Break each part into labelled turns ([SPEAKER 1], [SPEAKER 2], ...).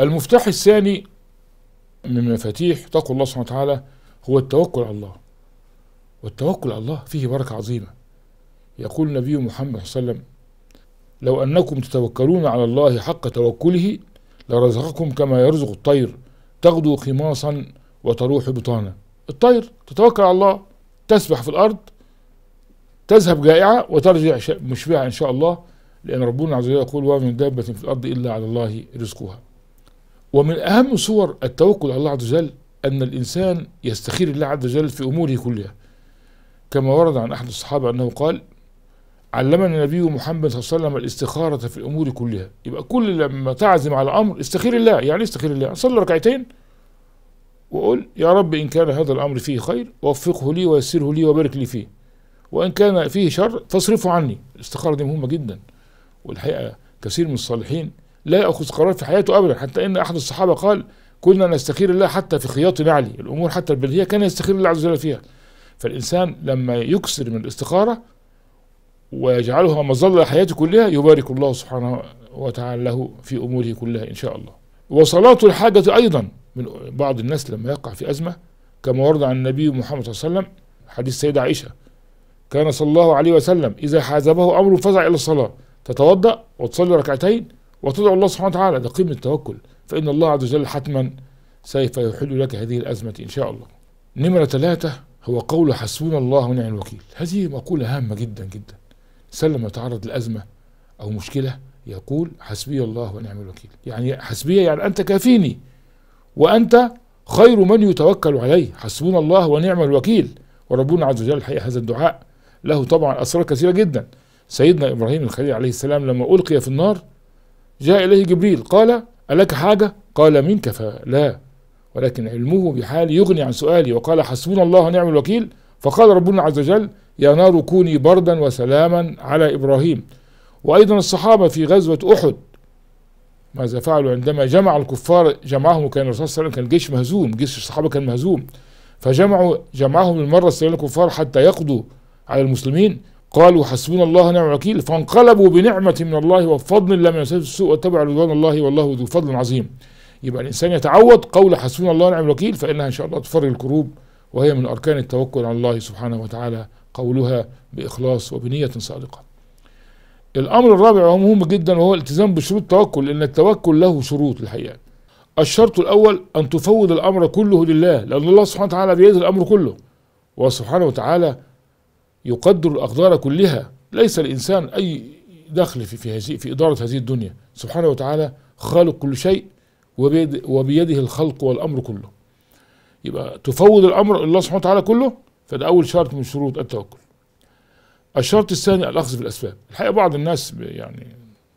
[SPEAKER 1] المفتاح الثاني من مفاتيح تقوى الله سبحانه وتعالى هو التوكل على الله والتوكل على الله فيه بركة عظيمة يقول النبي محمد صلى الله عليه وسلم لو أنكم تتوكلون على الله حق توكله لرزقكم كما يرزق الطير تغدو خماصا وتروح بطانا الطير تتوكل على الله تسبح في الأرض تذهب جائعة وترجع مشبعة إن شاء الله لأن ربنا عز وجل يقول وما من دابة في الأرض إلا على الله رزقها ومن أهم صور التوكل على الله عز وجل أن الإنسان يستخير الله عز وجل في أموره كلها كما ورد عن أحد الصحابة أنه قال علمنا النبي محمد صلى الله عليه وسلم الاستخارة في الأمور كلها يبقى كل لما تعزم على أمر استخير الله يعني إيه استخير الله أصلي ركعتين وقل يا رب إن كان هذا الأمر فيه خير وفقه لي ويسره لي وبارك لي فيه وإن كان فيه شر فاصرفه عني الاستخارة دي مهمة جدا والحقيقة كثير من الصالحين لا يأخذ قرار في حياته أبدا حتى إن أحد الصحابة قال كنا نستخير الله حتى في خياط نعلي الأمور حتى البلدية كان يستخير الله عز وجل فيها فالإنسان لما يكسر من الاستخارة ويجعلها مظلة حياته كلها يبارك الله سبحانه وتعالى له في أموره كلها إن شاء الله وصلاة الحاجة أيضا من بعض الناس لما يقع في أزمة كما ورد عن النبي محمد صلى الله عليه وسلم حديث السيدة عائشة كان صلى الله عليه وسلم إذا حازبه أمر فزع إلى الصلاة تتوضأ وتصلي ركعتين وتدعو الله سبحانه وتعالى ده قيمة التوكل فإن الله عز وجل حتما سوف يحل لك هذه الأزمة إن شاء الله نمرة ثلاثة هو قول حسبنا الله ونعم الوكيل هذه مقولة هامة جدا جدا سلم يتعرض لأزمة أو مشكلة يقول حسبي الله ونعم الوكيل يعني حسبي يعني أنت كافيني وأنت خير من يتوكل عليه حسبنا الله ونعم الوكيل وربنا عز وجل الحقيقة هذا الدعاء له طبعا أسرار كثيرة جدا سيدنا إبراهيم الخليل عليه السلام لما ألقي في النار جاء إليه جبريل قال ألك حاجة قال منك فلا ولكن علمه بحالي يغني عن سؤالي وقال حسبنا الله ونعم الوكيل فقال ربنا عز وجل يا نار كوني بردا وسلاما على إبراهيم وأيضا الصحابة في غزوة أحد ماذا فعلوا عندما جمع الكفار جمعهم كان الرسول صلى الله عليه وسلم كان الجيش مهزوم جيش الصحابة كان مهزوم فجمعوا جمعهم المرة الثانية الكفار حتى يقضوا على المسلمين قالوا حسبنا الله ونعم الوكيل فانقلبوا بنعمة من الله وفضل لم يسبب السوء واتبعوا رضوان الله والله ذو فضل عظيم يبقى الإنسان يتعود قول حسبنا الله ونعم الوكيل فإنها إن شاء الله تفر الكروب وهي من أركان التوكل على الله سبحانه وتعالى قولها بإخلاص وبنية صادقة الأمر الرابع مهم جدا وهو الالتزام بشروط التوكل لأن التوكل له شروط الحقيقة الشرط الأول أن تفوض الأمر كله لله لأن الله سبحانه وتعالى بيده الأمر كله وسبحانه وتعالى يقدر الأقدار كلها ليس الإنسان أي دخل في في هذه في إدارة هذه الدنيا سبحانه وتعالى خالق كل شيء وبيد وبيده الخلق والأمر كله يبقى تفوض الأمر الله سبحانه وتعالى كله فده أول شرط من شروط التوكل الشرط الثاني الأخذ بالأسباب الحقيقة بعض الناس يعني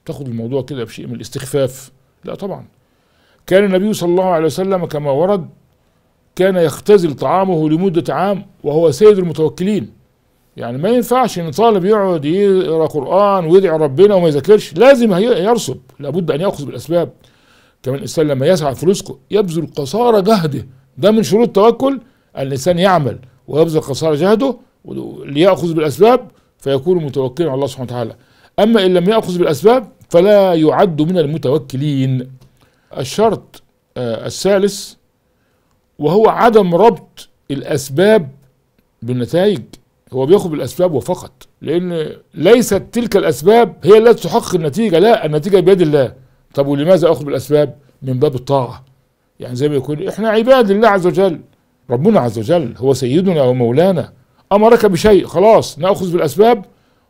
[SPEAKER 1] تاخد الموضوع كده بشيء من الاستخفاف لا طبعا كان النبي صلى الله عليه وسلم كما ورد كان يختزل طعامه لمدة عام وهو سيد المتوكلين يعني ما ينفعش ان طالب يقعد يقرا قران ويدعي ربنا وما يذاكرش لازم يرسب لابد ان ياخذ بالاسباب كمان الانسان لما يسعى رزقه يبذل قصارى جهده ده من شروط التوكل الانسان يعمل ويبذل قصارى جهده ليأخذ بالأسباب فيكون متوكلا على الله سبحانه وتعالى أما إن لم يأخذ بالأسباب فلا يعد من المتوكلين الشرط آه، الثالث وهو عدم ربط الأسباب بالنتائج هو بياخد بالاسباب وفقط لان ليست تلك الاسباب هي التي تحقق النتيجه لا النتيجه بيد الله طب ولماذا اخذ بالاسباب من باب الطاعه يعني زي ما يكون احنا عباد لله عز وجل ربنا عز وجل هو سيدنا ومولانا امرك بشيء خلاص ناخذ بالاسباب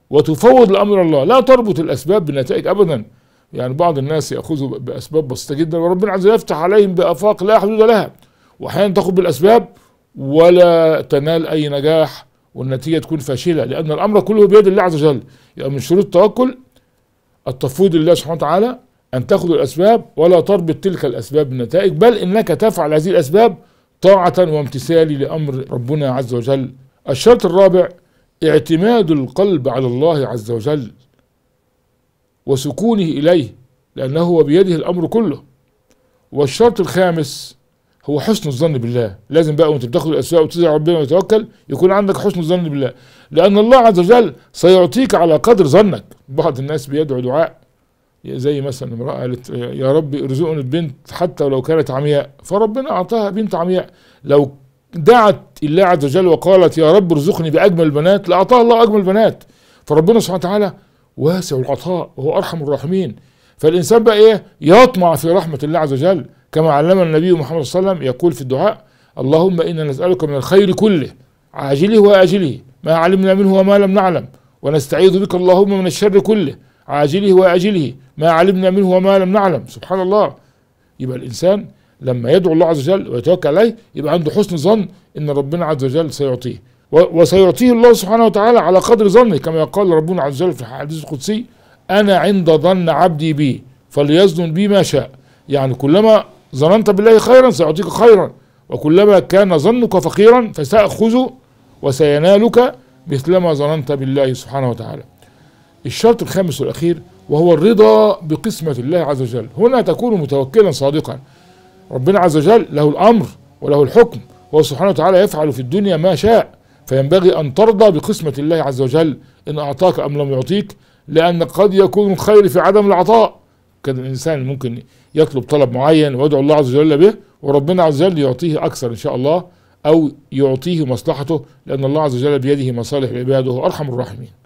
[SPEAKER 1] وتفوض الامر الله لا تربط الاسباب بالنتائج ابدا يعني بعض الناس ياخذوا باسباب بسيطه جدا وربنا عز وجل يفتح عليهم بافاق لا حدود لها واحيانا تاخذ بالاسباب ولا تنال اي نجاح والنتيجة تكون فاشلة لأن الأمر كله بيد الله عز وجل يبقى من شروط التوكل التفويض لله سبحانه وتعالى أن تأخذ الأسباب ولا تربط تلك الأسباب بالنتائج بل إنك تفعل هذه الأسباب طاعة وامتثال لأمر ربنا عز وجل الشرط الرابع اعتماد القلب على الله عز وجل وسكونه إليه لأنه هو بيده الأمر كله والشرط الخامس هو حسن الظن بالله لازم بقى وانت بتاخد الاسباب وتدعي ربنا وتوكل يكون عندك حسن الظن بالله لان الله عز وجل سيعطيك على قدر ظنك بعض الناس بيدعو دعاء زي مثلا امراه قالت يا رب ارزقني البنت حتى ولو كانت عمياء فربنا اعطاها بنت عمياء لو دعت الله عز وجل وقالت يا رب ارزقني باجمل البنات لاعطاها الله اجمل البنات فربنا سبحانه وتعالى واسع العطاء وهو ارحم الراحمين فالانسان بقى ايه يطمع في رحمه الله عز وجل كما علم النبي محمد صلى الله عليه وسلم يقول في الدعاء اللهم إنا نسألك من الخير كله عاجله وآجله ما علمنا منه وما لم نعلم ونستعيذ بك اللهم من الشر كله عاجله وآجله ما علمنا منه وما لم نعلم سبحان الله يبقى الإنسان لما يدعو الله عز وجل ويتوكل عليه يبقى عنده حسن ظن ان ربنا عز وجل سيعطيه وسيعطيه الله سبحانه وتعالى على قدر ظنه كما قال ربنا عز وجل في الحديث القدسي انا عند ظن عبدي بي فليظن بي ما شاء يعني كلما ظننت بالله خيرا سيعطيك خيرا وكلما كان ظنك فقيرا فسأخذ وسينالك مثلما ظننت بالله سبحانه وتعالى الشرط الخامس والأخير وهو الرضا بقسمة الله عز وجل هنا تكون متوكلا صادقا ربنا عز وجل له الأمر وله الحكم وهو سبحانه وتعالى يفعل في الدنيا ما شاء فينبغي أن ترضى بقسمة الله عز وجل إن أعطاك أم لم يعطيك لأن قد يكون الخير في عدم العطاء كان الانسان ممكن يطلب طلب معين ويدعو الله عز وجل به وربنا عز وجل يعطيه اكثر ان شاء الله او يعطيه مصلحته لان الله عز وجل بيده مصالح عباده ارحم الراحمين